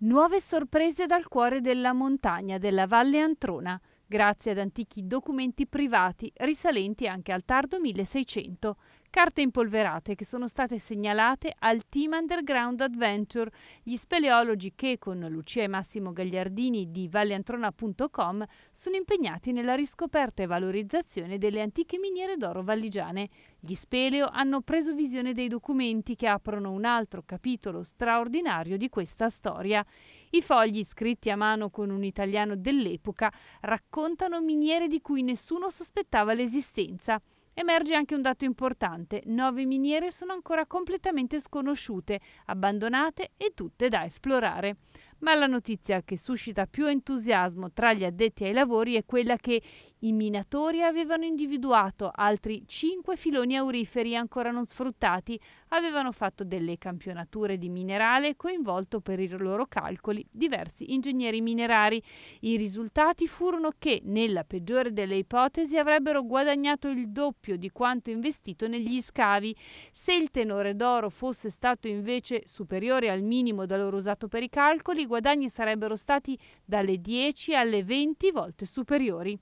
Nuove sorprese dal cuore della montagna della Valle Antrona, grazie ad antichi documenti privati risalenti anche al tardo 1600. Carte impolverate che sono state segnalate al Team Underground Adventure, gli speleologi che con Lucia e Massimo Gagliardini di valleantrona.com sono impegnati nella riscoperta e valorizzazione delle antiche miniere d'oro valigiane. Gli speleo hanno preso visione dei documenti che aprono un altro capitolo straordinario di questa storia. I fogli scritti a mano con un italiano dell'epoca raccontano miniere di cui nessuno sospettava l'esistenza. Emerge anche un dato importante, nove miniere sono ancora completamente sconosciute, abbandonate e tutte da esplorare ma la notizia che suscita più entusiasmo tra gli addetti ai lavori è quella che i minatori avevano individuato altri cinque filoni auriferi ancora non sfruttati, avevano fatto delle campionature di minerale e coinvolto per i loro calcoli diversi ingegneri minerari. I risultati furono che, nella peggiore delle ipotesi, avrebbero guadagnato il doppio di quanto investito negli scavi. Se il tenore d'oro fosse stato invece superiore al minimo da loro usato per i calcoli, guadagni sarebbero stati dalle 10 alle 20 volte superiori.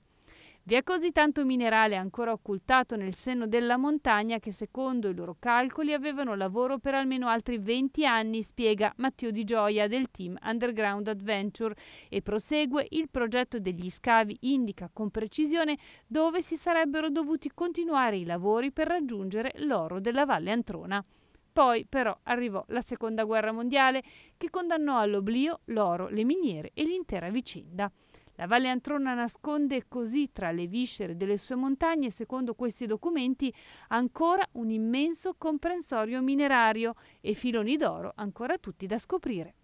Vi è così tanto minerale ancora occultato nel seno della montagna che secondo i loro calcoli avevano lavoro per almeno altri 20 anni, spiega Matteo Di Gioia del team Underground Adventure e prosegue il progetto degli scavi indica con precisione dove si sarebbero dovuti continuare i lavori per raggiungere l'oro della Valle Antrona. Poi però arrivò la seconda guerra mondiale che condannò all'oblio l'oro, le miniere e l'intera vicenda. La Valle Antrona nasconde così tra le viscere delle sue montagne, secondo questi documenti, ancora un immenso comprensorio minerario e filoni d'oro ancora tutti da scoprire.